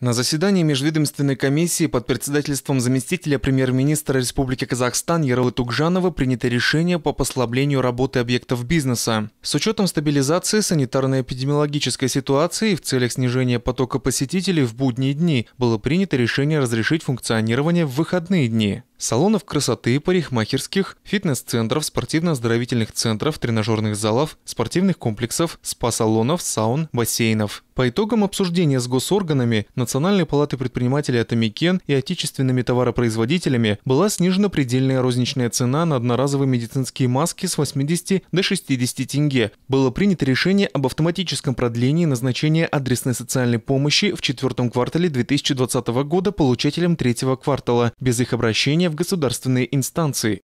На заседании Межведомственной комиссии под председательством заместителя премьер-министра Республики Казахстан Яралы Тугжанова принято решение по послаблению работы объектов бизнеса. С учетом стабилизации санитарно-эпидемиологической ситуации и в целях снижения потока посетителей в будние дни было принято решение разрешить функционирование в выходные дни салонов красоты, парикмахерских, фитнес-центров, спортивно-оздоровительных центров, тренажерных залов, спортивных комплексов, спа-салонов, саун, бассейнов. По итогам обсуждения с госорганами, Национальной палаты предпринимателей «Атомикен» и отечественными товаропроизводителями была снижена предельная розничная цена на одноразовые медицинские маски с 80 до 60 тенге. Было принято решение об автоматическом продлении назначения адресной социальной помощи в четвертом квартале 2020 года получателям третьего квартала без их обращения в государственные инстанции,